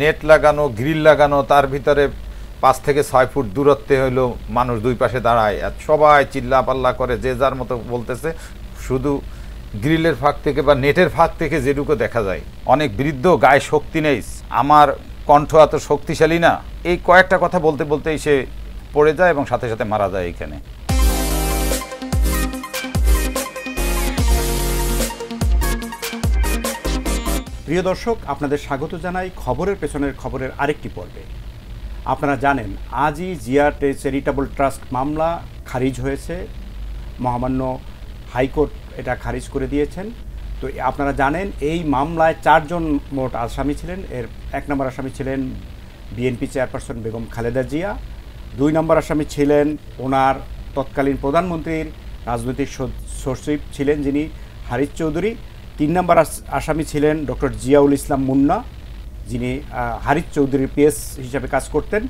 Net লাগানো grill লাগানো তার ভিতরে পাঁচ থেকে ছয় ফুট দূরত্বে হইলো মানুষ দুই পাশে দাঁড়ায় আর সবাই চিল্লা পাল্লা করে যে যার মতো বলতেছে শুধু গ্রিলের ফাঁক থেকে বা নেটের ফাঁক থেকে যেটুকু দেখা যায় অনেক বৃদ্ধ গায়ে শক্তি নেই আমার কণ্ঠ এত শক্তিশালী না এই কয়েকটা কথা বলতে বলতেই সে পড়ে যায় এবং সাথে সাথে মারা যায় এখানে প্রিয় দর্শক আপনাদের স্বাগত জানাই খবরের পেছনের খবরের আরেকটি পর্বে আপনারা জানেন আজই জিয়ার চ্যারিটেবল ট্রাস্ট মামলা খারিজ হয়েছে মহামান্য হাইকোর্ট এটা খারিজ করে দিয়েছেন তো আপনারা জানেন এই মামলায় চারজন মোট আসামি ছিলেন এর এক নম্বর আসামি ছিলেন বিএনপি চেয়ারপারসন বেগম খালেদা জিয়া দুই নম্বর আসামি ছিলেন ওনার তৎকালীন প্রধানমন্ত্রীর রাজনৈতিক সচিব ছিলেন যিনি হারিজ চৌধুরী তিন নম্বর আসামি ছিলেন ডক্টর জিয়াউল ইসলাম মুন্না যিনি হারিজ চৌধুরীর পিএস হিসাবে কাজ করতেন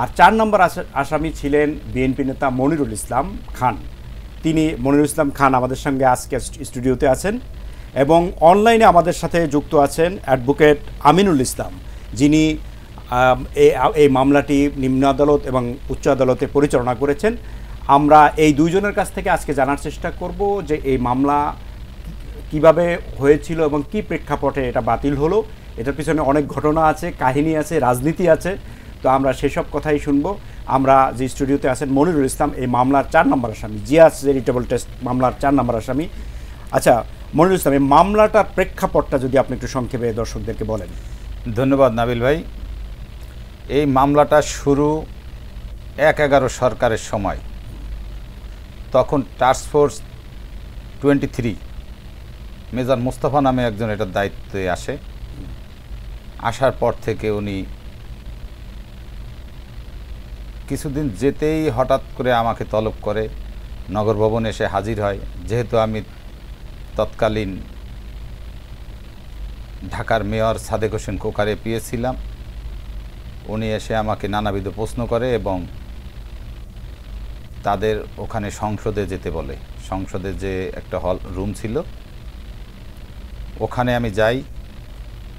আর চার নম্বর আসামি ছিলেন বিএনপি নেতা মনিরুল ইসলাম খান তিনি মনিরুল ইসলাম খান আমাদের সঙ্গে আজকে স্টুডিওতে আছেন এবং অনলাইনে আমাদের সাথে যুক্ত আছেন অ্যাডভোকেট আমিনুল ইসলাম যিনি এই মামলাটি নিম্ন আদালত এবং উচ্চ আদালতে পরিচালনা করেছেন আমরা এই দুইজনের কাছ থেকে আজকে জানার চেষ্টা করব যে এই মামলা কিভাবে হয়েছিল এবং কি প্রেক্ষাপটে এটা বাতিল হলো এটার পিছনে অনেক ঘটনা আছে কাহিনী আছে রাজনীতি আছে তো আমরা সেসব কথাই শুনবো আমরা যে স্টুডিওতে আছেন মনিরুল ইসলাম এই মামলার চার নম্বর আসামি জিয়াস জেরিটেবল টেস্ট মামলার চার নম্বর আসামি আচ্ছা মনিরুল ইসলাম এই মামলাটার প্রেক্ষাপটটা যদি আপনি একটু সংক্ষেপে দর্শকদেরকে বলেন ধন্যবাদ নাবিল ভাই এই মামলাটা শুরু এক এগারো সরকারের সময় তখন taskforce twenty three Mezan Mustafa নামে একজন এটার দায়িত্বে আসে আসার পর থেকে উনি কিছুদিন যেতেই হঠাৎ করে আমাকে তলব করে নগর ভবনে এসে হাজির হয় যেহেতু আমি তৎকালীন ঢাকার মেয়র সাদেক হোসেন কোকারে পেয়েছিলাম উনি এসে আমাকে নানাবিধ প্রশ্ন করে এবং তাদের ওখানে সংসদে যেতে বলে সংসদে যে একটা হল রুম ছিল ওখানে আমি যাই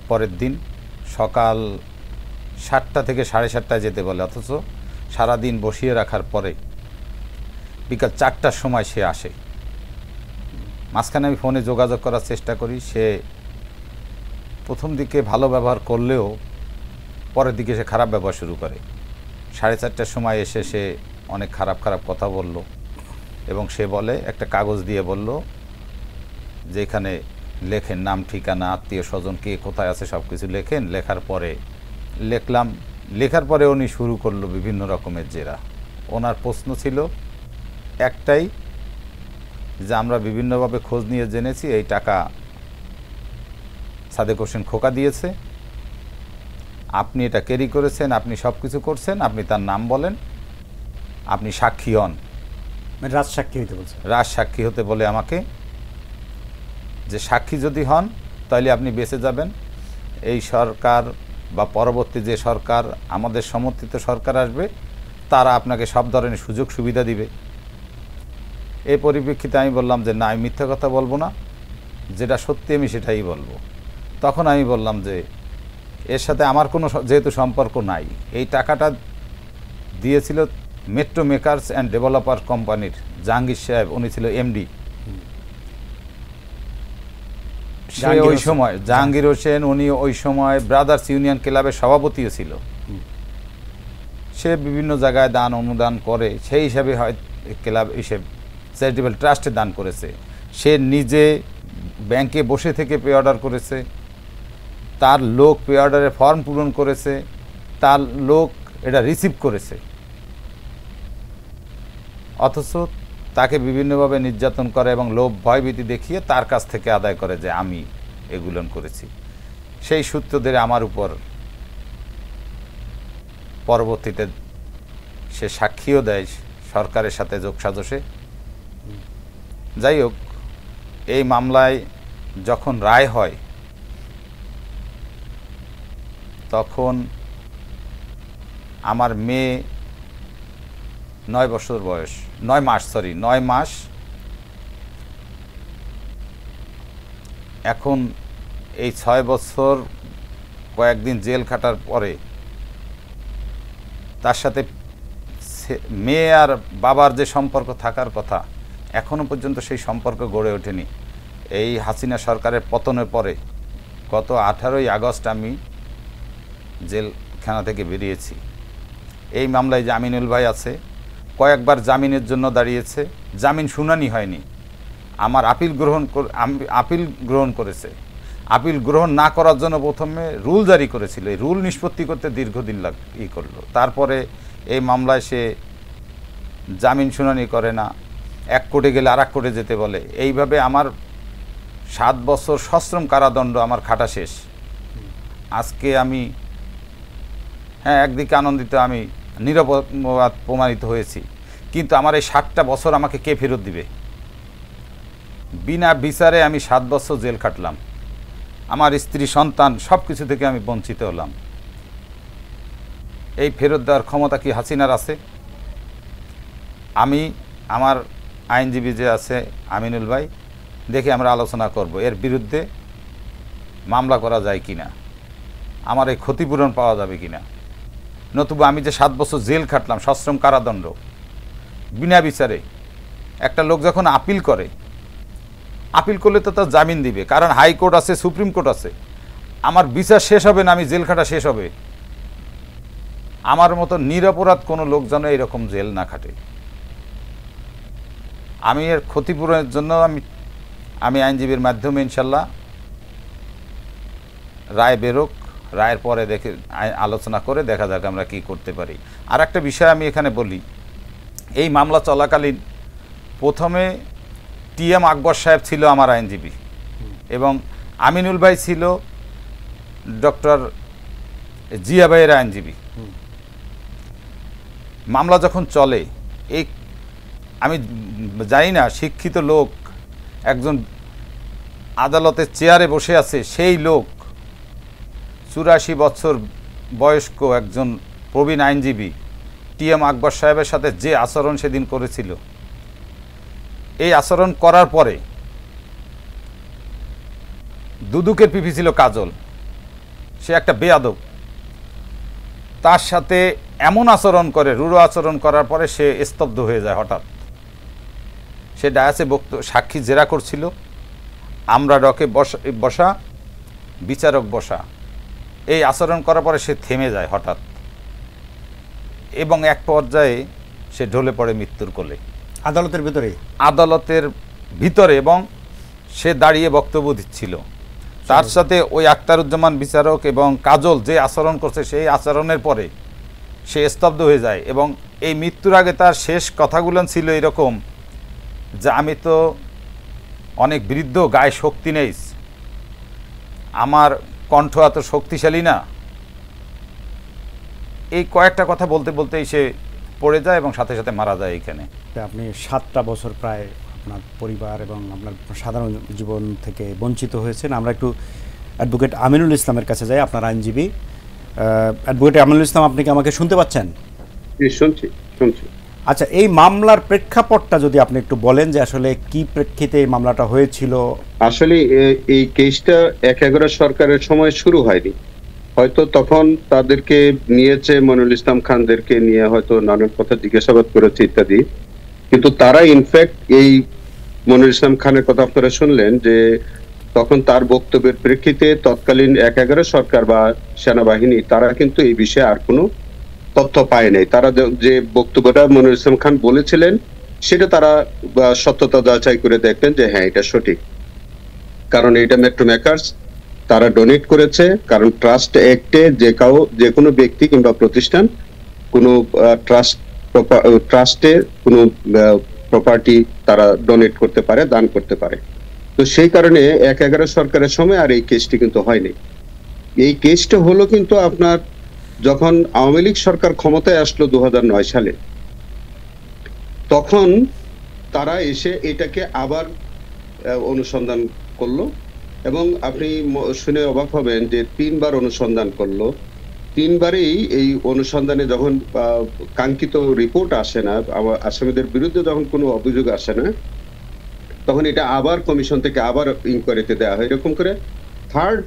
পরের দিন সকাল সাতটা থেকে সাড়ে সাতটায় যেতে বলে অথচ সারাদিন বসিয়ে রাখার পরে বিকাল চারটার সময় সে আসে মাঝখানে আমি ফোনে যোগাযোগ করার চেষ্টা করি সে প্রথম দিকে ভালো ব্যবহার করলেও পরের দিকে সে খারাপ ব্যবহার শুরু করে সাড়ে চারটার সময় এসে সে অনেক খারাপ খারাপ কথা বলল এবং সে বলে একটা কাগজ দিয়ে বলল যেখানে লেখেন নাম ঠিকানা আত্মীয় স্বজন কে কোথায় আছে সব কিছু লেখেন লেখার পরে লেখলাম লেখার পরে উনি শুরু করলো বিভিন্ন রকমের জেরা ওনার প্রশ্ন ছিল একটাই যে আমরা বিভিন্নভাবে খোঁজ নিয়ে জেনেছি এই টাকা সাদেক হোসেন খোকা দিয়েছে আপনি এটা ক্যারি করেছেন আপনি সব কিছু করছেন আপনি তার নাম বলেন আপনি সাক্ষী হন মানে রাজ সাক্ষী হতে বলছেন রাজ সাক্ষী হতে বলে আমাকে যে সাক্ষী যদি হন তাহলে আপনি বেঁচে যাবেন এই সরকার বা পরবর্তী যে সরকার আমাদের সমর্থিত সরকার আসবে তারা আপনাকে সব ধরনের সুযোগ সুবিধা দিবে এই পরিপ্রেক্ষিতে আমি বললাম যে না আমি মিথ্যা কথা বলবো না যেটা সত্যি আমি সেটাই বলবো তখন আমি বললাম যে এর সাথে আমার কোনো যেহেতু সম্পর্ক নাই এই টাকাটা দিয়েছিল মেট্রো মেকার্স অ্যান্ড ডেভেলপার কোম্পানির জাহাঙ্গীর সাহেব উনি ছিল এমডি ওই সময় হ্যাঁ। জাহাঙ্গীর হোসেন উনি ওই সময় ব্রাদার্স ইউনিয়ন ক্লাবের সভাপতিও ছিল সে বিভিন্ন জায়গায় দান অনুদান করে সেই হিসাবে হয় ক্লাব হিসেবে চ্যারিটেবল ট্রাস্টে দান করেছে সে নিজে ব্যাংকে বসে থেকে পে অর্ডার করেছে তার লোক পে অর্ডারের ফর্ম পূরণ করেছে তার লোক এটা রিসিভ করেছে অথচ তাকে বিভিন্নভাবে নির্যাতন করে এবং লোভ ভয়ভীতি দেখিয়ে তার কাছ থেকে আদায় করে যে আমি এগুলন করেছি সেই সূত্র ধরে আমার উপর পরবর্তীতে সে সাক্ষীও দেয় সরকারের সাথে যোগসাজসে যাই হোক এই মামলায় যখন রায় হয় তখন আমার মেয়ে নয় বছর বয়স নয় মাস সরি নয় মাস এখন এই ছয় বছর কয়েকদিন জেল খাটার পরে তার সাথে মেয়ে আর বাবার যে সম্পর্ক থাকার কথা এখনও পর্যন্ত সেই সম্পর্ক গড়ে ওঠেনি এই হাসিনা সরকারের পতনের পরে গত আঠারোই আগস্ট আমি জেলখানা থেকে বেরিয়েছি এই মামলায় জামিনুল ভাই আছে কয়েকবার জামিনের জন্য দাঁড়িয়েছে জামিন শুনানি হয়নি আমার আপিল গ্রহণ আপিল গ্রহণ করেছে আপিল গ্রহণ না করার জন্য প্রথমে রুল জারি করেছিল এই রুল নিষ্পত্তি করতে দীর্ঘদিন লাগ ই করলো তারপরে এই মামলায় সে জামিন শুনানি করে না এক কোটে গেলে আর এক কোটে যেতে বলে এইভাবে আমার সাত বছর সশ্রম কারাদণ্ড আমার খাটা শেষ আজকে আমি হ্যাঁ একদিকে আনন্দিত আমি নিরপরাধ প্রমাণিত হয়েছি কিন্তু আমার এই ষাটটা বছর আমাকে কে ফেরত দিবে বিনা বিচারে আমি সাত বছর জেল কাটলাম আমার স্ত্রী সন্তান সব কিছু থেকে আমি বঞ্চিত হলাম এই ফেরত দেওয়ার ক্ষমতা কি হাসিনার আছে আমি আমার আইনজীবী যে আছে আমিনুল ভাই দেখে আমরা আলোচনা করব এর বিরুদ্ধে মামলা করা যায় কি না আমার এই ক্ষতিপূরণ পাওয়া যাবে কি না নতুবা আমি যে সাত বছর জেল খাটলাম সশ্রম কারাদণ্ড বিনা বিচারে একটা লোক যখন আপিল করে আপিল করলে তো তার জামিন দিবে কারণ হাইকোর্ট আছে সুপ্রিম কোর্ট আছে আমার বিচার শেষ হবে না আমি জেল খাটা শেষ হবে আমার মতো নিরাপরাধ কোনো লোক যেন এরকম জেল না খাটে আমি এর ক্ষতিপূরণের জন্য আমি আমি আইনজীবীর মাধ্যমে ইনশাল্লাহ রায় বেরোক রায়ের পরে দেখে আলোচনা করে দেখা যাক আমরা কি করতে পারি আর একটা বিষয় আমি এখানে বলি এই মামলা চলাকালীন প্রথমে টি এম আকবর সাহেব ছিল আমার আইনজীবী এবং আমিনুল ভাই ছিল ডক্টর জিয়া ভাইয়ের আইনজীবী মামলা যখন চলে এই আমি জানি না শিক্ষিত লোক একজন আদালতের চেয়ারে বসে আছে সেই লোক চুরাশি বছর বয়স্ক একজন প্রবীণ আইনজীবী টি এম আকবর সাহেবের সাথে যে আচরণ সেদিন করেছিল এই আচরণ করার পরে দুদুকের পিপি ছিল কাজল সে একটা বেয়াদব তার সাথে এমন আচরণ করে রুড়ো আচরণ করার পরে সে স্তব্ধ হয়ে যায় হঠাৎ সে ডায়াসে বক্ত সাক্ষী জেরা করছিল আমরা ডকে বসা বিচারক বসা এই আচরণ করার পরে সে থেমে যায় হঠাৎ এবং এক পর্যায়ে সে ঢলে পড়ে মৃত্যুর কোলে আদালতের ভিতরে আদালতের ভিতরে এবং সে দাঁড়িয়ে বক্তব্য দিচ্ছিল তার সাথে ওই আক্তারুজ্জামান বিচারক এবং কাজল যে আচরণ করছে সেই আচরণের পরে সে স্তব্ধ হয়ে যায় এবং এই মৃত্যুর আগে তার শেষ কথাগুলো ছিল এরকম যে আমি তো অনেক বৃদ্ধ গায়ে শক্তি নেই আমার কণ্ঠ এত শক্তিশালী না এই কয়েকটা কথা বলতে বলতেই সে পড়ে যায় এবং সাথে সাথে মারা যায় এখানে আপনি সাতটা বছর প্রায় আপনার পরিবার এবং আপনার সাধারণ জীবন থেকে বঞ্চিত হয়েছেন আমরা একটু অ্যাডভোকেট আমিনুল ইসলামের কাছে যাই আপনার আইনজীবী অ্যাডভোকেট আমিনুল ইসলাম আপনি কি আমাকে শুনতে পাচ্ছেন শুনছি শুনছি আচ্ছা এই মামলার প্রেক্ষাপটটা যদি আপনি একটু বলেন যে আসলে কি প্রেক্ষিতে এই মামলাটা হয়েছিল আসলে এই কেসটা এক এগারো সরকারের সময় শুরু হয়নি হয়তো তখন তাদেরকে নিয়েছে মনুল ইসলাম খানদেরকে নিয়ে হয়তো নানান কথা জিজ্ঞাসাবাদ করেছে ইত্যাদি কিন্তু তারা ইনফ্যাক্ট এই মনুল ইসলাম খানের কথা আপনারা শুনলেন যে তখন তার বক্তব্যের প্রেক্ষিতে তৎকালীন এক এগারো সরকার বা সেনাবাহিনী তারা কিন্তু এই বিষয়ে আর কোনো তথ্য পায় নাই তারা যে বক্তব্যটা মনির ইসলাম খান বলেছিলেন সেটা তারা সত্যতা যাচাই করে দেখলেন যে হ্যাঁ এটা সঠিক কারণ এটা মেট্রো মেকার্স তারা ডোনেট করেছে কারণ ট্রাস্ট অ্যাক্টে যে কাউ যে কোনো ব্যক্তি কিংবা প্রতিষ্ঠান কোনো ট্রাস্ট ট্রাস্টে কোনো প্রপার্টি তারা ডোনেট করতে পারে দান করতে পারে তো সেই কারণে এক এগারো সরকারের সময় আর এই কেসটি কিন্তু হয়নি এই কেসটা হলো কিন্তু আপনার যখন আওয়ামী লীগ সরকার ক্ষমতায় আসলো দু সালে তখন তারা এসে এটাকে আবার অনুসন্ধান করলো এবং আপনি শুনে অবাক হবেন যে তিনবার অনুসন্ধান করলো তিনবারেই এই অনুসন্ধানে যখন কাঙ্ক্ষিত রিপোর্ট আসে না আসামিদের বিরুদ্ধে যখন কোনো অভিযোগ আসে না তখন এটা আবার কমিশন থেকে আবার ইনকোয়ারিতে দেওয়া হয় এরকম করে থার্ড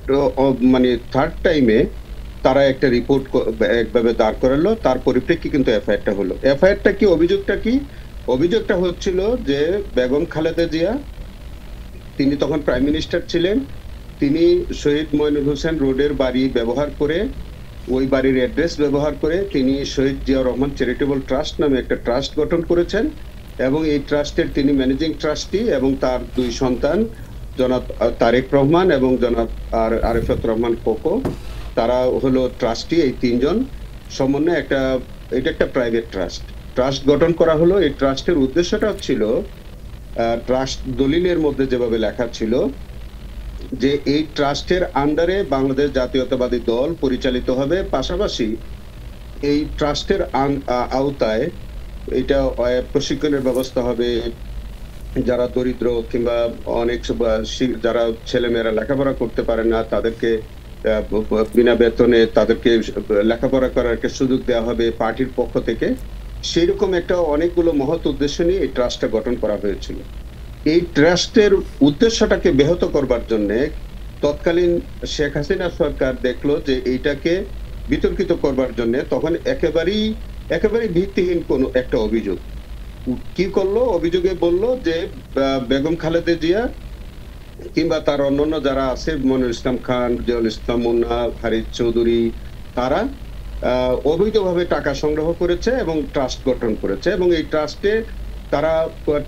মানে থার্ড টাইমে তারা একটা রিপোর্ট একভাবে দাঁড় করালো তার পরিপ্রেক্ষি কিন্তু এফআইআরটা হলো এফআইআরটা কি অভিযোগটা কি অভিযোগটা হচ্ছিল যে বেগম খালেদা জিয়া তিনি তখন প্রাইম মিনিস্টার ছিলেন তিনি শহীদ মইনুল হোসেন রোডের বাড়ি ব্যবহার করে ওই বাড়ির অ্যাড্রেস ব্যবহার করে তিনি শহীদ জিয়া রহমান চ্যারিটেবল ট্রাস্ট নামে একটা ট্রাস্ট গঠন করেছেন এবং এই ট্রাস্টের তিনি ম্যানেজিং ট্রাস্টি এবং তার দুই সন্তান জনাব তারেক রহমান এবং জনাব আর আরেফাত রহমান কোকো তারা হলো ট্রাস্টি এই তিনজন সমন্বয়ে একটা এটা একটা প্রাইভেট ট্রাস্ট ট্রাস্ট গঠন করা হলো এই ট্রাস্টের উদ্দেশ্যটা ছিল ট্রাস্ট দলিলের মধ্যে যেভাবে লেখা ছিল যে এই ট্রাস্টের আন্ডারে বাংলাদেশ জাতীয়তাবাদী দল পরিচালিত হবে পাশাপাশি এই ট্রাস্টের আওতায় এটা প্রশিক্ষণের ব্যবস্থা হবে যারা দরিদ্র কিংবা অনেক যারা ছেলেমেয়েরা লেখাপড়া করতে পারে না তাদেরকে বিনা বেতনে তাদেরকে লেখাপড়া করার একটা সুযোগ দেওয়া হবে পার্টির পক্ষ থেকে সেরকম একটা অনেকগুলো মহৎ উদ্দেশ্য নিয়ে এই ট্রাস্টটা গঠন করা হয়েছিল এই ট্রাস্টের উদ্দেশ্যটাকে ব্যাহত করবার জন্য তৎকালীন শেখ হাসিনা সরকার দেখলো যে এইটাকে বিতর্কিত করবার জন্য তখন একেবারেই একেবারে ভিত্তিহীন কোন একটা অভিযোগ কি করলো অভিযোগে বলল যে বেগম খালেদা জিয়া কিংবা তার অন্যান্য যারা আছে মনির ইসলাম খান জিয়াউল ইসলাম মুন্না হারিদ চৌধুরী তারা অবৈধভাবে টাকা সংগ্রহ করেছে এবং ট্রাস্ট গঠন করেছে এবং এই ট্রাস্টে তারা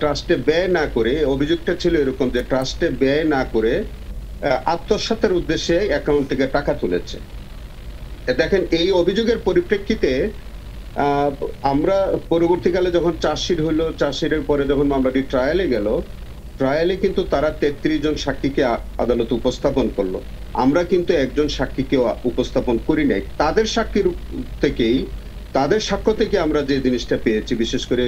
ট্রাস্টে ব্যয় না করে অভিযোগটা ছিল এরকম যে ট্রাস্টে ব্যয় না করে আত্মসাতের উদ্দেশ্যে অ্যাকাউন্ট থেকে টাকা তুলেছে দেখেন এই অভিযোগের পরিপ্রেক্ষিতে আমরা পরবর্তীকালে যখন চার্জশিট হলো চার্জশিটের পরে যখন মামলাটি ট্রায়ালে গেল ট্রায়ালে কিন্তু তারা তেত্রিশ জন সাক্ষীকে আদালতে উপস্থাপন করলো আমরা কিন্তু একজন সাক্ষীকে উপস্থাপন করি নাই তাদের সাক্ষীর থেকেই তাদের সাক্ষ্য থেকে আমরা যে জিনিসটা পেয়েছি বিশেষ করে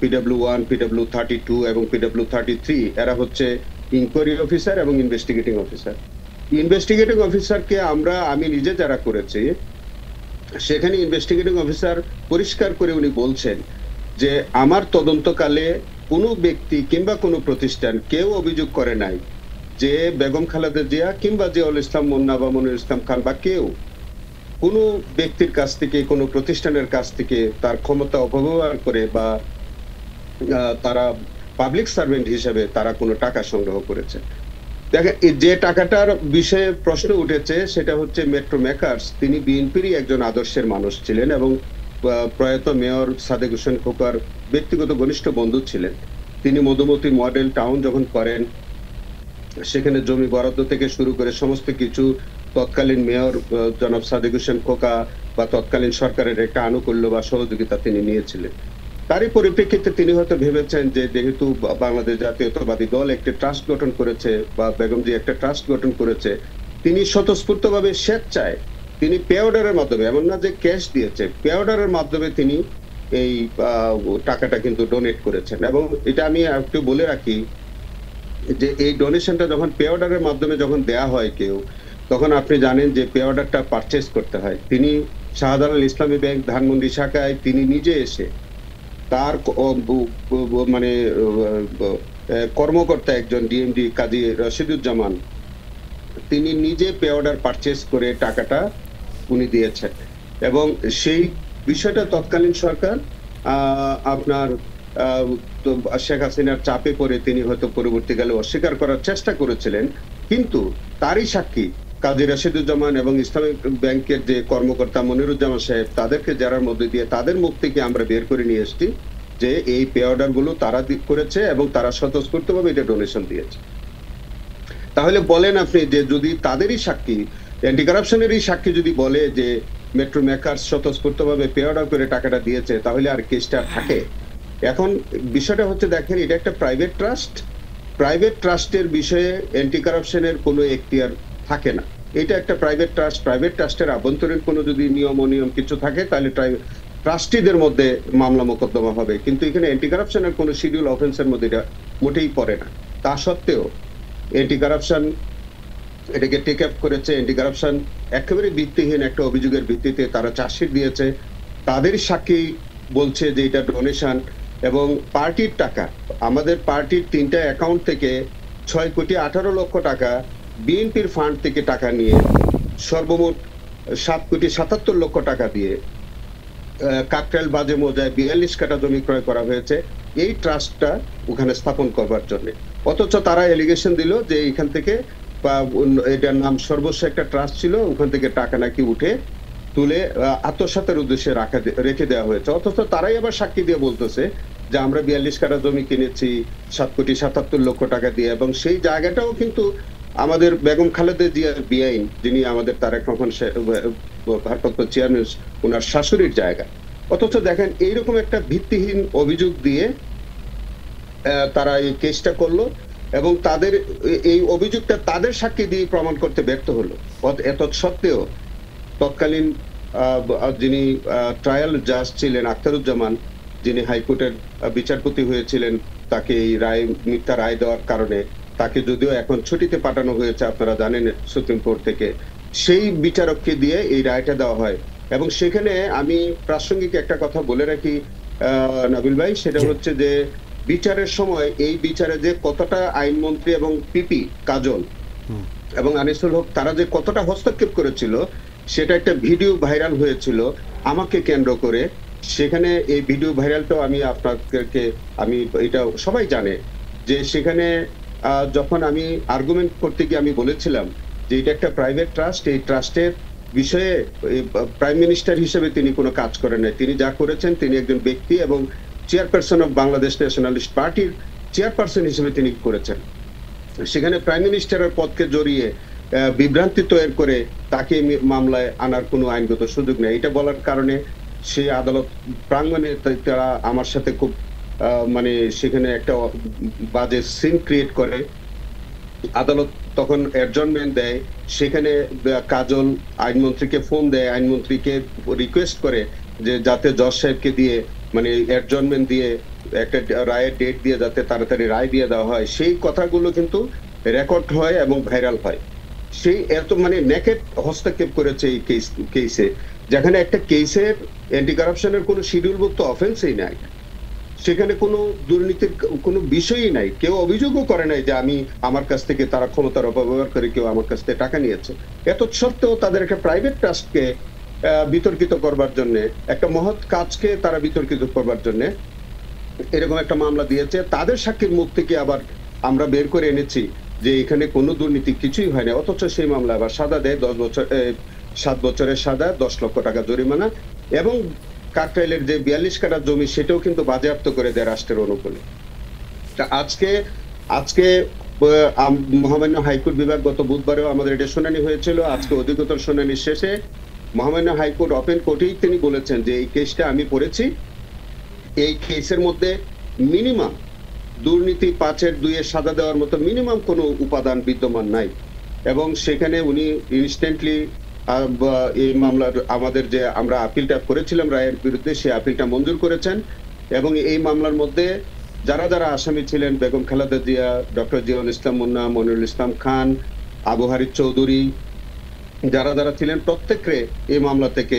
PW one PW thirty two এবং পিডাব্লিউ থার্টি থ্রি এরা হচ্ছে ইনকোয়ারি অফিসার এবং ইনভেস্টিগেটিং অফিসার ইনভেস্টিগেটিং অফিসারকে আমরা আমি নিজে যারা করেছি সেখানে ইনভেস্টিগেটিং অফিসার পরিষ্কার করে উনি বলছেন যে আমার তদন্তকালে কোনো ব্যক্তি কিংবা কোনো প্রতিষ্ঠান কেউ অভিযোগ করে নাই যে বেগম খালেদা জিয়া কিংবা জিয়াউল ইসলাম মুন্না বা মনির ইসলাম খান বা কেউ কোনো ব্যক্তির কাছ থেকে কোনো প্রতিষ্ঠানের কাছ থেকে তার ক্ষমতা অপব্যবহার করে বা তারা পাবলিক সার্ভেন্ট হিসেবে তারা কোনো টাকা সংগ্রহ করেছে দেখেন যে টাকাটার বিষয়ে প্রশ্ন উঠেছে সেটা হচ্ছে মেট্রো মেকার্স তিনি বিএনপিরই একজন আদর্শের মানুষ ছিলেন এবং প্রয়াত মেয়র সাদেক হোসেন খোকার ব্যক্তিগত ঘনিষ্ঠ বন্ধু ছিলেন তিনি মধুমতি মডেল টাউন যখন করেন সেখানে জমি বরাদ্দ থেকে শুরু করে সমস্ত কিছু তৎকালীন মেয়র জনাব সাদেক হোসেন খোকা বা তৎকালীন সরকারের একটা আনুকূল্য বা সহযোগিতা তিনি নিয়েছিলেন তারই পরিপ্রেক্ষিতে তিনি হয়তো ভেবেছেন যে যেহেতু বাংলাদেশ জাতীয়তাবাদী দল একটি ট্রাস্ট গঠন করেছে বা বেগম জি একটা ট্রাস্ট গঠন করেছে তিনি স্বতঃস্ফূর্তভাবে স্বেচ্ছায় তিনি পেঅর্ডারের মাধ্যমে এমন না যে ক্যাশ দিয়েছে পেঅর্ডারের মাধ্যমে তিনি এই টাকাটা কিন্তু ডোনেট করেছেন এবং এটা আমি একটু বলে রাখি যে এই ডোনেশনটা যখন পে অর্ডারের মাধ্যমে যখন দেয়া হয় কেউ তখন আপনি জানেন যে পে অর্ডারটা পারচেস করতে হয় তিনি শাহজালাল ইসলামী ব্যাংক ধানমন্ডি শাখায় তিনি নিজে এসে তার মানে কর্মকর্তা একজন ডিএমডি কাজী রশিদুজ্জামান তিনি নিজে পে অর্ডার পারচেস করে টাকাটা উনি দিয়েছেন এবং সেই বিষয়টা তৎকালীন সরকার আপনার শেখ হাসিনার চাপে পড়ে তিনি হয়তো পরবর্তীকালে অস্বীকার করার চেষ্টা করেছিলেন কিন্তু তারই সাক্ষী কাজী রাশিদুজ্জামান এবং ইসলামিক ব্যাংকের যে কর্মকর্তা মনিরুজ্জামান সাহেব তাদেরকে জেরার মধ্যে দিয়ে তাদের মুখ থেকে আমরা বের করে নিয়ে এসছি যে এই পে অর্ডার গুলো তারা করেছে এবং তারা স্বতঃস্ফূর্তভাবে এটা ডোনেশন দিয়েছে তাহলে বলেন আপনি যে যদি তাদেরই সাক্ষী অ্যান্টি কারাপশনেরই সাক্ষী যদি বলে যে মেট্রো মেকার স্বতঃস্ফূর্তভাবে পে করে টাকাটা দিয়েছে তাহলে আর কেসটা থাকে এখন বিষয়টা হচ্ছে দেখেন এটা একটা প্রাইভেট ট্রাস্ট প্রাইভেট ট্রাস্টের বিষয়ে অ্যান্টি কারাপশনের কোনো এখতিয়ার থাকে না এটা একটা প্রাইভেট ট্রাস্ট প্রাইভেট ট্রাস্টের আভ্যন্তরীণ কোনো যদি নিয়ম অনিয়ম কিছু থাকে তাহলে ট্রাস্টিদের মধ্যে মামলা মোকদ্দমা হবে কিন্তু এখানে অ্যান্টি কারাপশনের কোনো শিডিউল অফেন্সের মধ্যে এটা মোটেই পড়ে না তা সত্ত্বেও অ্যান্টি কারাপশন এটাকে টেক আপ করেছে এন্টি কারাপশন একেবারে ভিত্তিহীন একটা অভিযোগের ভিত্তিতে তারা চাষির দিয়েছে তাদের সাক্ষী বলছে যে এটা ডোনেশন এবং পার্টির টাকা আমাদের পার্টির তিনটা অ্যাকাউন্ট থেকে ছয় কোটি আঠারো লক্ষ টাকা বিএনপির ফান্ড থেকে টাকা নিয়ে সর্বমোট সাত কোটি সাতাত্তর লক্ষ টাকা দিয়ে কাকরাইল বাজে মোজায় বিয়াল্লিশ কাটা জমি ক্রয় করা হয়েছে এই ট্রাস্টটা ওখানে স্থাপন করবার জন্য অথচ তারা এলিগেশন দিল যে এখান থেকে বা এটার নাম সর্বোচ্চ একটা ট্রাস্ট ছিল ওখান থেকে টাকা নাকি উঠে তুলে আত্মসাতের উদ্দেশ্যে রাখা রেখে দেওয়া হয়েছে অথচ তারাই আবার সাক্ষী দিয়ে বলতেছে যে আমরা বিয়াল্লিশ কাটা জমি কিনেছি সাত কোটি সাতাত্তর লক্ষ টাকা দিয়ে এবং সেই জায়গাটাও কিন্তু আমাদের বেগম খালেদা জিয়ার বিআইন যিনি আমাদের তারেক রহমান ভারপ্রাপ্ত চেয়ারম্যান ওনার শাশুড়ির জায়গা অথচ দেখেন এইরকম একটা ভিত্তিহীন অভিযোগ দিয়ে তারা এই কেসটা করলো এবং তাদের এই অভিযোগটা তাদের সাক্ষী দিয়ে প্রমাণ করতে ব্যর্থ হলো এত সত্ত্বেও তৎকালীন যিনি ট্রায়াল জাজ ছিলেন আখতারুজ্জামান যিনি হাইকোর্টের বিচারপতি হয়েছিলেন তাকে এই রায় মিথ্যা রায় দেওয়ার কারণে তাকে যদিও এখন ছুটিতে পাঠানো হয়েছে আপনারা জানেন সুপ্রিম কোর্ট থেকে সেই বিচারককে দিয়ে এই রায়টা দেওয়া হয় এবং সেখানে আমি প্রাসঙ্গিক একটা কথা বলে রাখি নাবিল ভাই সেটা হচ্ছে যে বিচারের সময় এই বিচারে যে কতটা আইনমন্ত্রী এবং পিপি কাজল এবং আনিসুল হক তারা যে কতটা হস্তক্ষেপ করেছিল সেটা একটা ভিডিও ভাইরাল হয়েছিল আমাকে কেন্দ্র করে সেখানে এই ভিডিও ভাইরালটাও আমি আপনাদেরকে আমি এটা সবাই জানে যে সেখানে যখন আমি আর্গুমেন্ট করতে গিয়ে আমি বলেছিলাম যে এটা একটা প্রাইভেট ট্রাস্ট এই ট্রাস্টের বিষয়ে প্রাইম মিনিস্টার হিসেবে তিনি কোনো কাজ করেন নাই তিনি যা করেছেন তিনি একজন ব্যক্তি এবং চেয়ারপারসন অফ বাংলাদেশ ন্যাশনালিস্ট পার্টির চেয়ারপারসন হিসেবে তিনি করেছেন সেখানে প্রাইম মিনিস্টারের পদকে জড়িয়ে বিভ্রান্তি তৈরি করে তাকে মামলায় আনার কোনো আইনগত সুযোগ নেই এটা বলার কারণে সে আদালত প্রাঙ্গণে তারা আমার সাথে খুব মানে সেখানে একটা বাজে সিন ক্রিয়েট করে আদালত তখন অ্যাডজনমেন্ট দেয় সেখানে কাজল আইনমন্ত্রীকে ফোন দেয় আইনমন্ত্রীকে রিকোয়েস্ট করে যে যাতে জজ সাহেবকে দিয়ে মানে অ্যাডজনমেন্ট দিয়ে একটা রায়ের ডেট দিয়ে যাতে তাড়াতাড়ি রায় দিয়ে দেওয়া হয় সেই কথাগুলো কিন্তু রেকর্ড হয় এবং ভাইরাল হয় সেই এত মানে নেকেট হস্তক্ষেপ করেছে এই কেস কেসে যেখানে একটা কেসের অ্যান্টি কারাপশনের কোনো শিডিউলভুক্ত অফেন্সই নাই সেখানে কোনো দুর্নীতির কোনো বিষয়ই নাই কেউ অভিযোগও করে নাই যে আমি আমার কাছ থেকে তারা ক্ষমতার অপব্যবহার করে কেউ আমার কাছ থেকে টাকা নিয়েছে এত সত্ত্বেও তাদের একটা প্রাইভেট ট্রাস্টকে বিতর্কিত করবার জন্য একটা মহৎ কাজকে তারা বিতর্কিত করবার জন্য এরকম একটা মামলা দিয়েছে তাদের সাক্ষীর মুখ থেকে আবার আমরা বের করে এনেছি যে এখানে কোনো দুর্নীতি কিছুই হয়নি অথচ সেই মামলা আবার সাদা দেয় দশ বছর সাত বছরের সাদা দশ লক্ষ টাকা জরিমানা এবং কাকরাইলের যে বিয়াল্লিশ কাটা জমি সেটাও কিন্তু বাজেয়াপ্ত করে দেয় রাষ্ট্রের অনুকূলে আজকে আজকে মহামান্য হাইকোর্ট বিভাগ গত বুধবারেও আমাদের এটা শুনানি হয়েছিল আজকে অধিকতর শুনানি শেষে মহামান্য হাইকোর্ট ওপেন কোর্টেই তিনি বলেছেন যে এই কেসটা আমি পড়েছি এই কেসের মধ্যে মিনিমাম দুর্নীতি পাঁচের দুইয়ে সাজা দেওয়ার মতো মিনিমাম কোনো উপাদান বিদ্যমান নাই এবং সেখানে উনি ইনস্ট্যান্টলি এই মামলার আমাদের যে আমরা আপিলটা করেছিলাম রায়ের বিরুদ্ধে সেই আপিলটা মঞ্জুর করেছেন এবং এই মামলার মধ্যে যারা যারা আসামি ছিলেন বেগম খালেদা জিয়া ডক্টর জিয়াউল ইসলাম মুন্না মনিরুল ইসলাম খান আবু চৌধুরী যারা যারা ছিলেন প্রত্যেককে এই মামলা থেকে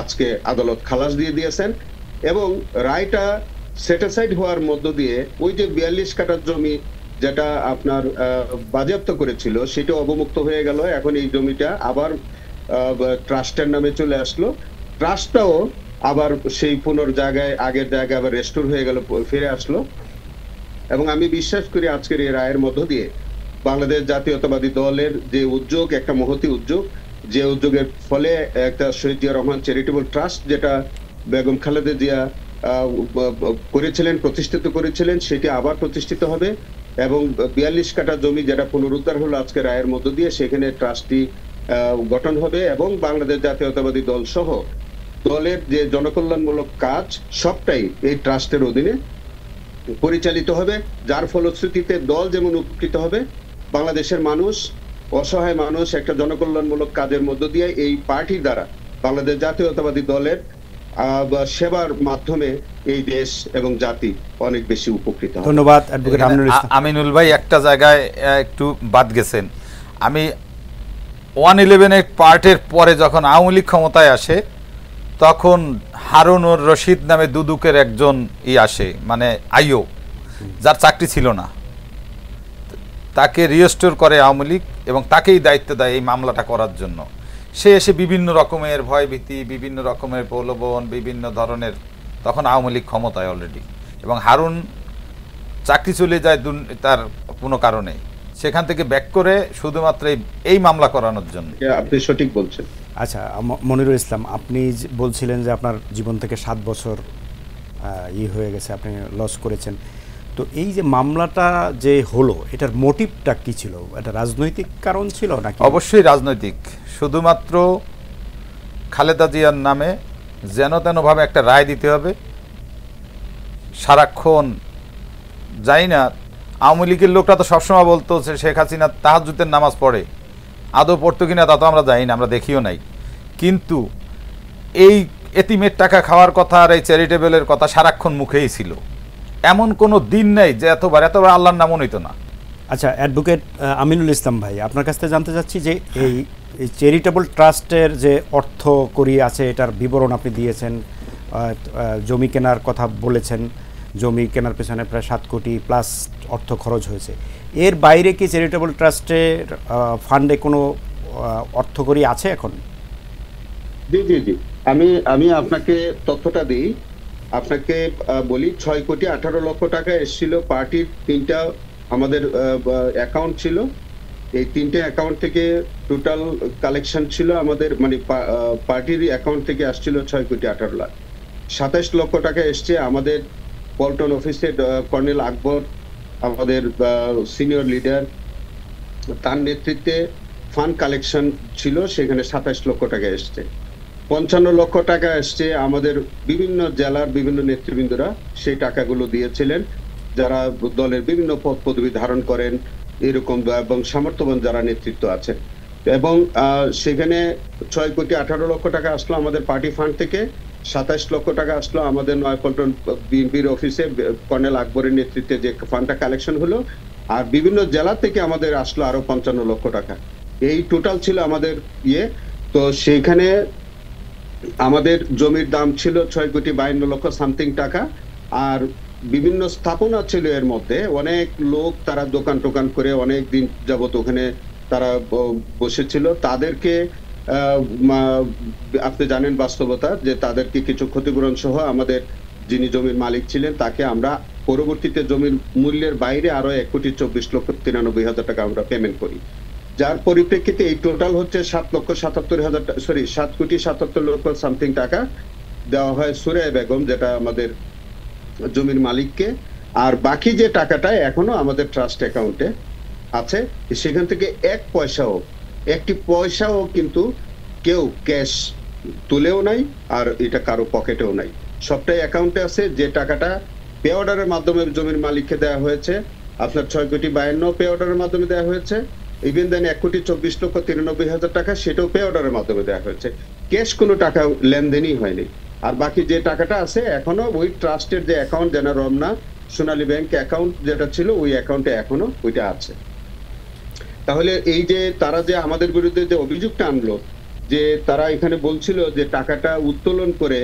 আজকে আদালত খালাস দিয়ে দিয়েছেন এবং রায়টা সেটেসাইড হওয়ার মধ্য দিয়ে ওই যে বিয়াল্লিশ কাটার জমি যেটা আপনার বাজেয়াপ্ত করেছিল সেটা অবমুক্ত হয়ে গেল এখন এই জমিটা আবার ট্রাস্টের নামে চলে আসলো ট্রাস্টটাও আবার সেই পুনর জায়গায় আগের জায়গায় আবার রেস্টোর হয়ে গেল ফিরে আসলো এবং আমি বিশ্বাস করি আজকের এই রায়ের মধ্য দিয়ে বাংলাদেশ জাতীয়তাবাদী দলের যে উদ্যোগ একটা মহতি উদ্যোগ যে উদ্যোগের ফলে একটা শহীদ জিয়া রহমান চ্যারিটেবল ট্রাস্ট যেটা বেগম খালেদা জিয়া করেছিলেন প্রতিষ্ঠিত করেছিলেন সেটি আবার প্রতিষ্ঠিত হবে এবং বিয়াল্লিশ কাটা জমি যেটা পুনরুদ্ধার হলো আজকে রায়ের মধ্য দিয়ে সেখানে ট্রাস্টটি গঠন হবে এবং বাংলাদেশ জাতীয়তাবাদী দল সহ দলের যে জনকল্যাণমূলক কাজ সবটাই এই ট্রাস্টের অধীনে পরিচালিত হবে যার ফলশ্রুতিতে দল যেমন উপকৃত হবে বাংলাদেশের মানুষ অসহায় মানুষ একটা জনকল্যাণমূলক কাজের মধ্য দিয়ে এই পার্টি দ্বারা বাংলাদেশ জাতীয়তাবাদী দলের সেবার মাধ্যমে এই দেশ এবং জাতি অনেক বেশি উপকৃত ধন্যবাদ আমিনুল ভাই একটা জায়গায় একটু বাদ গেছেন আমি ওয়ান ইলেভেনের পার্টের পরে যখন আওয়ামী লীগ ক্ষমতায় আসে তখন হারুনুর রশিদ নামে দুদুকের একজন ই আসে মানে আইও যার চাকরি ছিল না তাকে রিয়েস্টোর করে আওয়ামী লীগ এবং তাকেই দায়িত্ব দেয় এই মামলাটা করার জন্য সে এসে বিভিন্ন রকমের ভয়ভীতি বিভিন্ন রকমের প্রলোভন বিভিন্ন ধরনের তখন আওয়ামী লীগ ক্ষমতায় অলরেডি এবং হারুন চাকরি চলে যায় দু তার কোনো কারণে সেখান থেকে ব্যাক করে শুধুমাত্র এই মামলা করানোর জন্য আপনি সঠিক বলছেন আচ্ছা মনিরুল ইসলাম আপনি বলছিলেন যে আপনার জীবন থেকে সাত বছর ই হয়ে গেছে আপনি লস করেছেন তো এই যে মামলাটা যে হলো এটার মোটিভটা কি ছিল এটা রাজনৈতিক কারণ ছিল নাকি অবশ্যই রাজনৈতিক শুধুমাত্র খালেদা জিয়ার নামে যেন তেনভাবে একটা রায় দিতে হবে সারাক্ষণ জানি না আওয়ামী লীগের লোকটা তো সবসময় বলতো যে শেখ হাসিনা তাহাজুদ্দের নামাজ পড়ে আদৌ পড়তো কিনা তা তো আমরা জানি না আমরা দেখিও নাই কিন্তু এই এতিমের টাকা খাওয়ার কথা আর এই চ্যারিটেবলের কথা সারাক্ষণ মুখেই ছিল এমন কোনো দিন নেই যে এতবার এতবার আল্লাহর নামও নিত না আচ্ছা অ্যাডভোকেট আমিনুল ইসলাম ভাই আপনার কাছ থেকে জানতে চাচ্ছি যে এই চ্যারিটেবল ট্রাস্টের যে অর্থ করি আছে এটার বিবরণ আপনি দিয়েছেন জমি কেনার কথা বলেছেন জমি কেনার পেছনে প্রায় সাত কোটি প্লাস অর্থ খরচ হয়েছে এর বাইরে কি চ্যারিটেবল ট্রাস্টের ফান্ডে কোনো অর্থ করি আছে এখন জি জি জি আমি আমি আপনাকে তথ্যটা দিই আপনাকে বলি ছয় কোটি আঠারো লক্ষ টাকা এসেছিল পার্টির তিনটা আমাদের অ্যাকাউন্ট ছিল এই তিনটে অ্যাকাউন্ট থেকে টোটাল কালেকশন ছিল আমাদের মানে পার্টির অ্যাকাউন্ট থেকে আসছিল ছয় কোটি আঠারো লাখ সাতাশ লক্ষ টাকা এসছে আমাদের পল্টন অফিসের কর্নেল আকবর আমাদের সিনিয়র লিডার তার নেতৃত্বে ফান্ড কালেকশন ছিল সেখানে সাতাশ লক্ষ টাকা এসছে পঞ্চান্ন লক্ষ টাকা এসছে আমাদের বিভিন্ন জেলার বিভিন্ন নেতৃবৃন্দরা সেই টাকাগুলো দিয়েছিলেন যারা দলের বিভিন্ন পদ পদবি ধারণ করেন এরকম এবং সামর্থ্যবান যারা নেতৃত্ব আছেন এবং সেখানে ছয় কোটি আঠারো লক্ষ টাকা আসলো আমাদের পার্টি ফান্ড থেকে সাতাশ লক্ষ টাকা আসলো আমাদের নয়পল্টন বিএনপির অফিসে কর্নেল আকবরের নেতৃত্বে যে ফান্ডটা কালেকশন হলো আর বিভিন্ন জেলা থেকে আমাদের আসলো আরো পঞ্চান্ন লক্ষ টাকা এই টোটাল ছিল আমাদের ইয়ে তো সেইখানে আমাদের জমির দাম ছিল ছয় কোটি বায়ান্ন লক্ষ সামথিং টাকা আর বিভিন্ন স্থাপনা ছিল এর মধ্যে অনেক লোক তারা দোকান টোকান করে অনেক দিন যাবত ওখানে তারা বসেছিল তাদেরকে আপনি জানেন বাস্তবতা যে তাদেরকে কিছু ক্ষতিপূরণ সহ আমাদের যিনি জমির মালিক ছিলেন তাকে আমরা পরবর্তীতে জমির মূল্যের বাইরে আরো এক কোটি চব্বিশ লক্ষ তিরানব্বই হাজার টাকা আমরা পেমেন্ট করি যার পরিপ্রেক্ষিতে এই টোটাল হচ্ছে সাত লক্ষ সাতাত্তর হাজার সরি সাত কোটি সাতাত্তর লক্ষ সামথিং টাকা দেওয়া হয় সুরে বেগম যেটা আমাদের জমির মালিককে আর বাকি যে টাকাটা এখনো আমাদের ট্রাস্ট অ্যাকাউন্টে আছে সেখান থেকে এক পয়সাও একটি পয়সাও কিন্তু কেউ ক্যাশ তুলেও নাই আর এটা কারো পকেটেও নাই সবটাই অ্যাকাউন্টে আছে যে টাকাটা পে অর্ডারের মাধ্যমে জমির মালিককে দেওয়া হয়েছে আপনার ছয় কোটি বায়ান্ন পে অর্ডারের মাধ্যমে দেওয়া হয়েছে ইভেন দেন এক কোটি চব্বিশ লক্ষ তিরানব্বই হাজার টাকা সেটাও পে অর্ডারের মাধ্যমে দেওয়া হয়েছে ক্যাশ কোনো টাকা লেনদেনই হয়নি আর বাকি যে টাকাটা আছে এখনো ওই ট্রাস্টের যে অ্যাকাউন্ট যেন রমনা সোনালী ব্যাংক অ্যাকাউন্ট যেটা ছিল ওই অ্যাকাউন্টে এখনো ওইটা আছে তাহলে এই যে তারা যে আমাদের বিরুদ্ধে যে অভিযোগটা আনলো যে তারা এখানে বলছিল যে টাকাটা উত্তোলন করে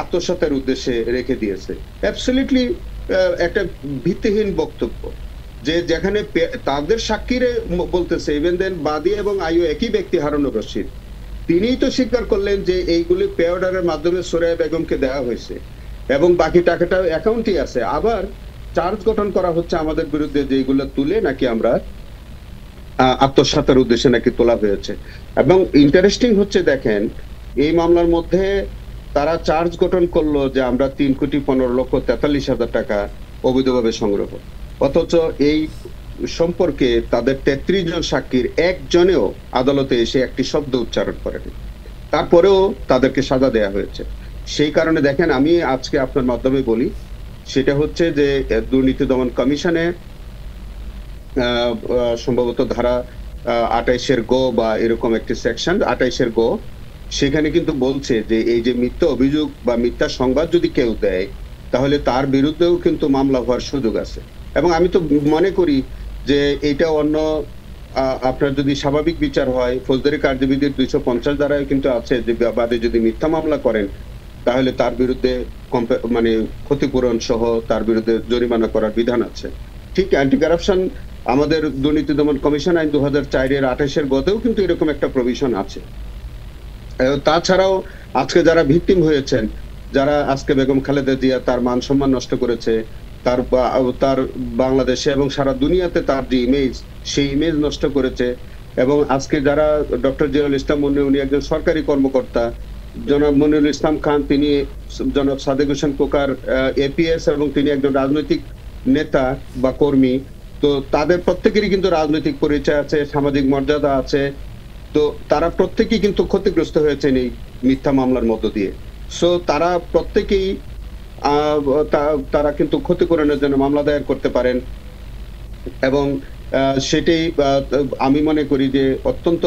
আত্মসাতের উদ্দেশ্যে রেখে দিয়েছে অ্যাবসলিটলি একটা ভিত্তিহীন বক্তব্য যে যেখানে তাদের সাক্ষীরে বলতেছে ইভেন দেন বাদী এবং আয়ু একই ব্যক্তি হারুনুর রশিদ তিনিই তো স্বীকার করলেন যে এইগুলি পে অর্ডারের মাধ্যমে সুরাইয়া বেগমকে দেওয়া হয়েছে এবং বাকি টাকাটা অ্যাকাউন্টই আছে আবার চার্জ গঠন করা হচ্ছে আমাদের বিরুদ্ধে যেগুলো তুলে নাকি আমরা আত্মসাতের উদ্দেশ্যে নাকি তোলা হয়েছে এবং ইন্টারেস্টিং হচ্ছে দেখেন এই মামলার মধ্যে তারা চার্জ গঠন করলো যে আমরা তিন কোটি পনেরো লক্ষ তেতাল্লিশ হাজার টাকা অবৈধভাবে সংগ্রহ অথচ এই সম্পর্কে তাদের তেত্রিশ জন সাক্ষীর একজনেও আদালতে এসে একটি শব্দ উচ্চারণ করেনি তারপরেও তাদেরকে সাজা দেয়া হয়েছে সেই কারণে দেখেন আমি আজকে আপনার মাধ্যমে বলি সেটা হচ্ছে যে দুর্নীতি দমন কমিশনে সম্ভবত ধারা আটাইশের গো বা এরকম একটি সেকশন আটাইশের গো সেখানে কিন্তু বলছে যে এই যে মিথ্যা অভিযোগ বা মিথ্যা সংবাদ যদি কেউ দেয় তাহলে তার বিরুদ্ধেও কিন্তু মামলা হওয়ার সুযোগ আছে এবং আমি তো মনে করি যে এটা অন্য আপনার যদি স্বাভাবিক বিচার হয় ফৌজদারি কার্যবিধির দুইশো পঞ্চাশ ধারায় কিন্তু আছে যে বাদে যদি মিথ্যা মামলা করেন তাহলে তার বিরুদ্ধে মানে ক্ষতিপূরণ সহ তার বিরুদ্ধে জরিমানা করার বিধান আছে ঠিক অ্যান্টি কারাপশন আমাদের দুর্নীতি দমন কমিশন আইন দু হাজার চারের আঠাশের গতেও কিন্তু এরকম একটা প্রভিশন আছে তাছাড়াও আজকে যারা ভিকটিম হয়েছেন যারা আজকে বেগম খালেদা জিয়া তার মান সম্মান নষ্ট করেছে তার তার বাংলাদেশে এবং সারা দুনিয়াতে তার যে ইমেজ সেই ইমেজ নষ্ট করেছে এবং আজকে যারা ডক্টর জিয়াউল ইসলাম মনে উনি একজন সরকারি কর্মকর্তা জনাব মনিরুল ইসলাম খান তিনি জনাব সাদেক হোসেন কোকার এপিএস এবং তিনি একজন রাজনৈতিক নেতা বা কর্মী তো তাদের প্রত্যেকেরই কিন্তু রাজনৈতিক পরিচয় আছে সামাজিক মর্যাদা আছে তো তারা প্রত্যেকেই কিন্তু ক্ষতিগ্রস্ত হয়েছেন এই মিথ্যা মামলার মধ্য দিয়ে সো তারা প্রত্যেকেই তারা কিন্তু ক্ষতিপূরণের জন্য মামলা দায়ের করতে পারেন এবং সেটি আমি মনে করি যে অত্যন্ত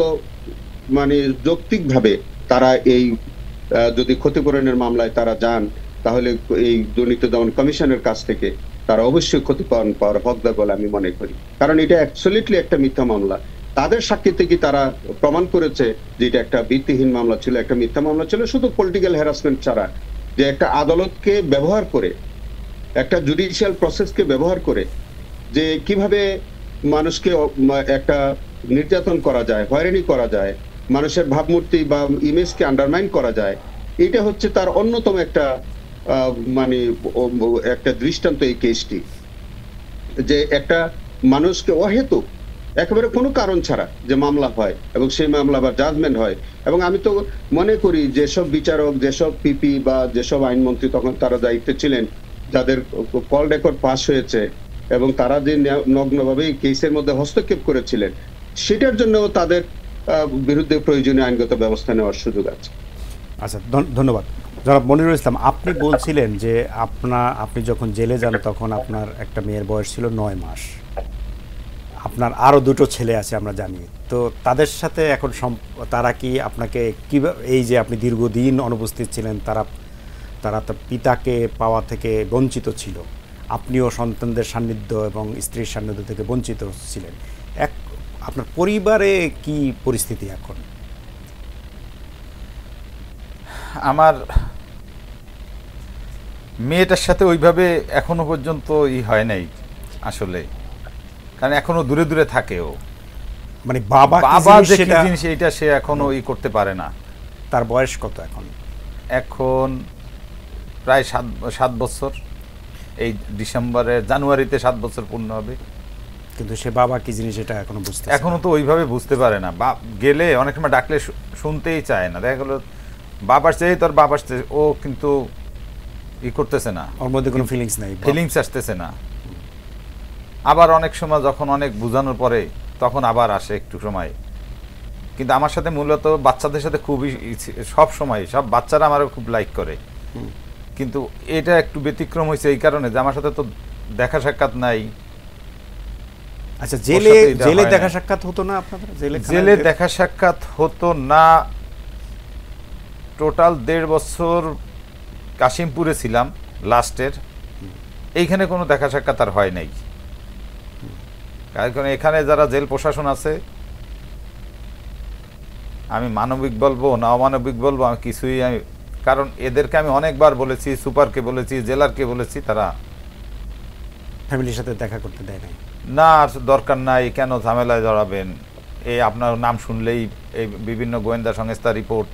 মানে যৌক্তিকভাবে তারা এই যদি ক্ষতিপূরণের মামলায় তারা যান তাহলে এই দুর্নীতি দমন কমিশনের কাছ থেকে তারা অবশ্যই ক্ষতিপূরণ পাওয়ার হকদার বলে আমি মনে করি কারণ এটা অ্যাবসলিটলি একটা মিথ্যা মামলা তাদের সাক্ষীতে কি তারা প্রমাণ করেছে যে এটা একটা ভিত্তিহীন মামলা ছিল একটা মিথ্যা মামলা ছিল শুধু পলিটিক্যাল হ্যারাসমেন্ট ছাড়া যে একটা আদালতকে ব্যবহার করে একটা জুডিশিয়াল প্রসেসকে ব্যবহার করে যে কিভাবে মানুষকে একটা নির্যাতন করা যায় হয়রানি করা যায় মানুষের ভাবমূর্তি বা ইমেজকে আন্ডারমাইন করা যায় এটা হচ্ছে তার অন্যতম একটা মানে একটা দৃষ্টান্ত এই কেসটি যে একটা মানুষকে অহেতুক একেবারে কোনো কারণ ছাড়া যে মামলা হয় এবং সেই মামলা বা জাজমেন্ট হয় এবং আমি তো মনে করি যেসব বিচারক যেসব পিপি বা যেসব আইনমন্ত্রী তখন তারা দায়িত্বে ছিলেন যাদের কল রেকর্ড পাস হয়েছে এবং তারা যে নগ্নভাবে এই কেসের মধ্যে হস্তক্ষেপ করেছিলেন সেটার জন্য তাদের বিরুদ্ধে প্রয়োজনীয় আইনগত ব্যবস্থা নেওয়ার সুযোগ আছে আচ্ছা ধন্যবাদ জনাব মনিরুল ইসলাম আপনি বলছিলেন যে আপনা আপনি যখন জেলে যান তখন আপনার একটা মেয়ের বয়স ছিল নয় মাস আপনার আরও দুটো ছেলে আছে আমরা জানি তো তাদের সাথে এখন তারা কি আপনাকে কী এই যে আপনি দীর্ঘদিন অনুপস্থিত ছিলেন তারা তারা তার পিতাকে পাওয়া থেকে বঞ্চিত ছিল আপনিও সন্তানদের সান্নিধ্য এবং স্ত্রীর সান্নিধ্য থেকে বঞ্চিত ছিলেন এক আপনার পরিবারে কি পরিস্থিতি এখন আমার মেয়েটার সাথে ওইভাবে এখনো পর্যন্ত ই হয় নাই আসলে মানে এখনো দূরে দূরে থাকে ও মানে বাবা বাবা জিনিস এটা সে এখনো ই করতে পারে না তার বয়স কত এখন এখন প্রায় সাত সাত বছর এই ডিসেম্বরে জানুয়ারিতে সাত বছর পূর্ণ হবে কিন্তু সে বাবা কি জিনিস এটা এখনো বুঝতে এখনো তো ওইভাবে বুঝতে পারে না বা গেলে অনেক সময় ডাকলে শুনতেই চায় না দেখা গেলো বাবার চেয়ে তোর বাবার চেয়ে ও কিন্তু ই করতেছে না ওর মধ্যে কোনো ফিলিংস নাই ফিলিংস আসতেছে না আবার অনেক সময় যখন অনেক বোঝানোর পরে তখন আবার আসে একটু সময় কিন্তু আমার সাথে মূলত বাচ্চাদের সাথে খুবই সব সময় সব বাচ্চারা আমারও খুব লাইক করে কিন্তু এটা একটু ব্যতিক্রম হয়েছে এই কারণে যে আমার সাথে তো দেখা সাক্ষাৎ নাই আচ্ছা জেলে জেলে দেখা সাক্ষাৎ হতো না আপনাদের জেলে জেলে দেখা সাক্ষাৎ হতো না টোটাল দেড় বছর কাশিমপুরে ছিলাম লাস্টের এইখানে কোনো দেখা সাক্ষাৎ আর হয় নাই কারণ এখানে যারা জেল প্রশাসন আছে আমি মানবিক বলবো না অমানবিক বলবো আমি কিছুই আমি কারণ এদেরকে আমি অনেকবার বলেছি সুপারকে বলেছি জেলারকে বলেছি তারা ফ্যামিলির সাথে দেখা করতে দেয় নাই না আর দরকার নাই কেন ঝামেলায় জড়াবেন এই আপনার নাম শুনলেই এই বিভিন্ন গোয়েন্দা সংস্থা রিপোর্ট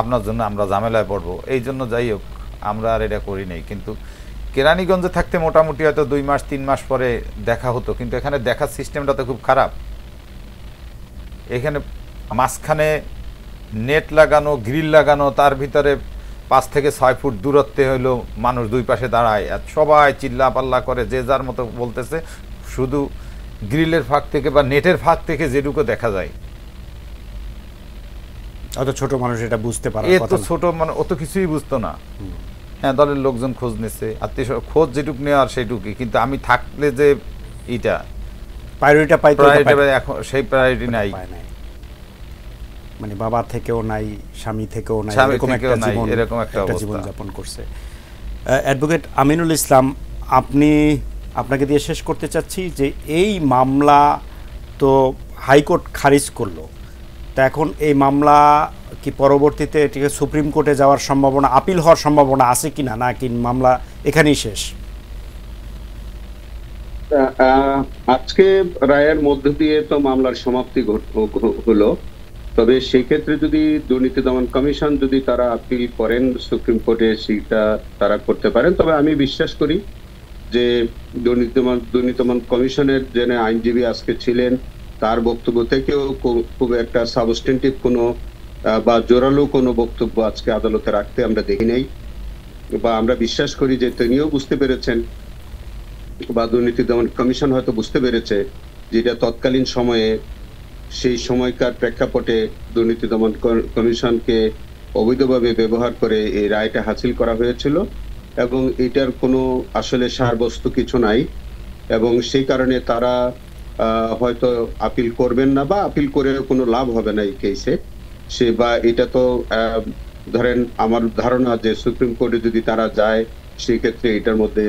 আপনার জন্য আমরা ঝামেলায় পড়বো এই জন্য যাই হোক আমরা আর এটা করি নাই কিন্তু কেরানীগঞ্জে থাকতে মোটামুটি হয়তো দুই মাস তিন মাস পরে দেখা হতো কিন্তু এখানে দেখার সিস্টেমটা তো খুব খারাপ এখানে মাঝখানে নেট লাগানো গ্রিল লাগানো তার ভিতরে পাঁচ থেকে ছয় ফুট দূরত্বে হলো মানুষ দুই পাশে দাঁড়ায় আর সবাই চিল্লা পাল্লা করে যে যার মতো বলতেছে শুধু গ্রিলের ফাঁক থেকে বা নেটের ফাঁক থেকে যেটুকু দেখা যায় অত ছোট মানুষ এটা বুঝতে পারে এত ছোট মানে অত কিছুই বুঝতো না হ্যাঁ দলের লোকজন খোঁজ নিছে আত্মীয় খোঁজ যেটুক নেওয়ার সেইটুকুই কিন্তু আমি থাকলে যে এটা প্রায়োরিটা পাই এখন সেই মানে প্রায়োরিটি নাই মানে বাবা থেকেও নাই স্বামী থেকেও নাই এরকম একটা জীবন এরকম একটা জীবন যাপন করছে অ্যাডভোকেট আমিনুল ইসলাম আপনি আপনাকে দিয়ে শেষ করতে চাচ্ছি যে এই মামলা তো হাইকোর্ট খারিজ করলো তা এখন এই মামলা কি পরবর্তীতে এটিকে সুপ্রিম কোর্টে যাওয়ার সম্ভাবনা আপিল হওয়ার সম্ভাবনা আছে কি না নাকি মামলা এখানেই শেষ আজকে রায়ের মধ্য দিয়ে তো মামলার সমাপ্তি হলো তবে সেই ক্ষেত্রে যদি দুর্নীতি দমন কমিশন যদি তারা আপিল করেন সুপ্রিম কোর্টে সেটা তারা করতে পারেন তবে আমি বিশ্বাস করি যে দুর্নীতি দমন কমিশনের যে আইনজীবী আজকে ছিলেন তার বক্তব্য থেকেও খুব একটা সাবস্টেন্টিভ কোনো বা জোরালো কোনো বক্তব্য আজকে আদালতে রাখতে আমরা দেখি নাই বা আমরা বিশ্বাস করি যে তিনিও বুঝতে পেরেছেন বা দুর্নীতি দমন কমিশন হয়তো বুঝতে পেরেছে যেটা তৎকালীন সময়ে সেই সময়কার প্রেক্ষাপটে দুর্নীতি দমন কমিশনকে অবৈধভাবে ব্যবহার করে এই রায়টা হাসিল করা হয়েছিল এবং এটার কোনো আসলে সারবস্তু কিছু নাই এবং সেই কারণে তারা হয়তো আপিল করবেন না বা আপিল করে কোনো লাভ হবে না এই কেসে সে বা এটা তো ধরেন আমার ধারণা যে সুপ্রিম কোর্টে যদি তারা যায় সেক্ষেত্রে এটার মধ্যে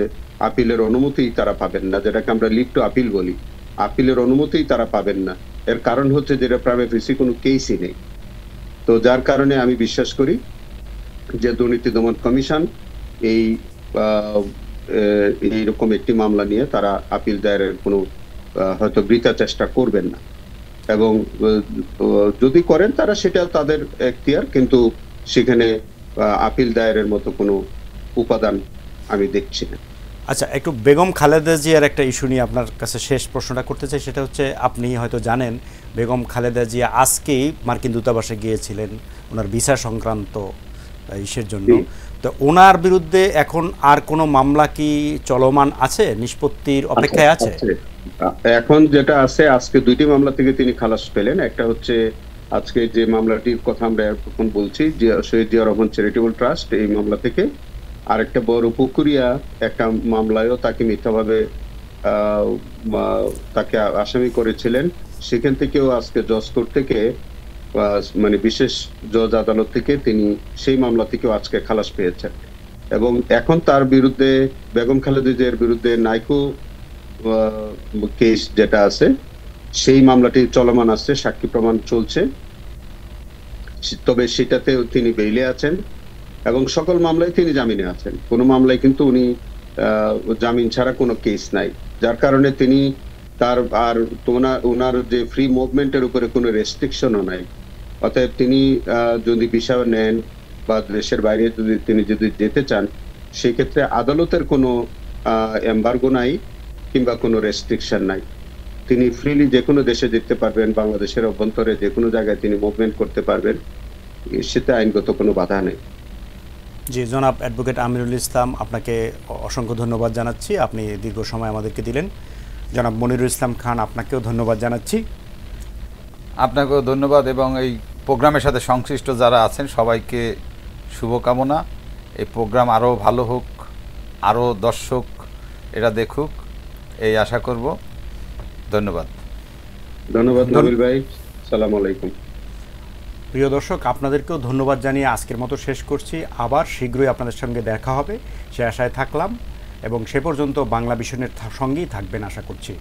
আপিলের অনুমতি তারা পাবেন না যেটাকে আমরা লিভ টু আপিল বলি আপিলের অনুমতি তারা পাবেন না এর কারণ হচ্ছে যেটা প্রাইমে ফেসি কোনো কেসই নেই তো যার কারণে আমি বিশ্বাস করি যে দুর্নীতি দমন কমিশন এই এইরকম একটি মামলা নিয়ে তারা আপিল দায়েরের কোনো হয়তো বৃথা চেষ্টা করবেন না এবং যদি করেন তারা সেটা তাদের এখতিয়ার কিন্তু সেখানে আপিল দায়েরের মতো কোনো উপাদান আমি দেখছি না আচ্ছা একটু বেগম খালেদা জিয়ার একটা ইস্যু নিয়ে আপনার কাছে শেষ প্রশ্নটা করতে চাই সেটা হচ্ছে আপনি হয়তো জানেন বেগম খালেদা জিয়া আজকেই মার্কিন দূতাবাসে গিয়েছিলেন ওনার ভিসা সংক্রান্ত ইসের জন্য তো ওনার বিরুদ্ধে এখন আর কোনো মামলা কি চলমান আছে নিষ্পত্তির অপেক্ষায় আছে এখন যেটা আছে আজকে দুইটি মামলা থেকে তিনি খালাস পেলেন একটা হচ্ছে আজকে যে মামলাটির কথা আমরা এখন বলছি শহীদ জিয়া রহমান চ্যারিটেবল ট্রাস্ট এই মামলা থেকে আর একটা বড় পুকুরিয়া একটা মামলায়ও তাকে মিথ্যাভাবে তাকে আসামি করেছিলেন সেখান থেকেও আজকে জজ কোর্ট থেকে মানে বিশেষ জজ আদালত থেকে তিনি সেই মামলা থেকেও আজকে খালাস পেয়েছেন এবং এখন তার বিরুদ্ধে বেগম খালেদিজের বিরুদ্ধে নাইকো কেস যেটা আছে সেই মামলাটি চলমান আছে সাক্ষী প্রমাণ চলছে তবে সেটাতে তিনি বেইলে আছেন এবং সকল মামলায় তিনি জামিনে আছেন কোনো মামলায় কিন্তু উনি জামিন ছাড়া কোনো কেস নাই যার কারণে তিনি তার আর তোনার ওনার যে ফ্রি মুভমেন্টের উপরে কোনো রেস্ট্রিকশনও নাই অতএব তিনি যদি ভিসা নেন বা দেশের বাইরে যদি তিনি যদি যেতে চান সেই ক্ষেত্রে আদালতের কোনো এম্বার্গো নাই কিংবা কোনো রেস্ট্রিকশন নাই তিনি ফ্রিলি যে কোনো দেশে যেতে পারবেন বাংলাদেশের অভ্যন্তরে যে কোনো জায়গায় তিনি মুভমেন্ট করতে পারবেন সেটা আইনগত কোনো বাধা নেই জি জনাব অ্যাডভোকেট আমিরুল ইসলাম আপনাকে অসংখ্য ধন্যবাদ জানাচ্ছি আপনি দীর্ঘ সময় আমাদেরকে দিলেন জনাব মনিরুল ইসলাম খান আপনাকেও ধন্যবাদ জানাচ্ছি আপনাকেও ধন্যবাদ এবং এই প্রোগ্রামের সাথে সংশ্লিষ্ট যারা আছেন সবাইকে শুভকামনা এই প্রোগ্রাম আরও ভালো হোক আরও দর্শক এরা দেখুক এই আশা করব ধন্যবাদ ধন্যবাদ ভাই সালাম আলাইকুম প্রিয় দর্শক আপনাদেরকেও ধন্যবাদ জানিয়ে আজকের মতো শেষ করছি আবার শীঘ্রই আপনাদের সঙ্গে দেখা হবে সে আশায় থাকলাম এবং সে পর্যন্ত বাংলা মিশনের সঙ্গেই থাকবেন আশা করছি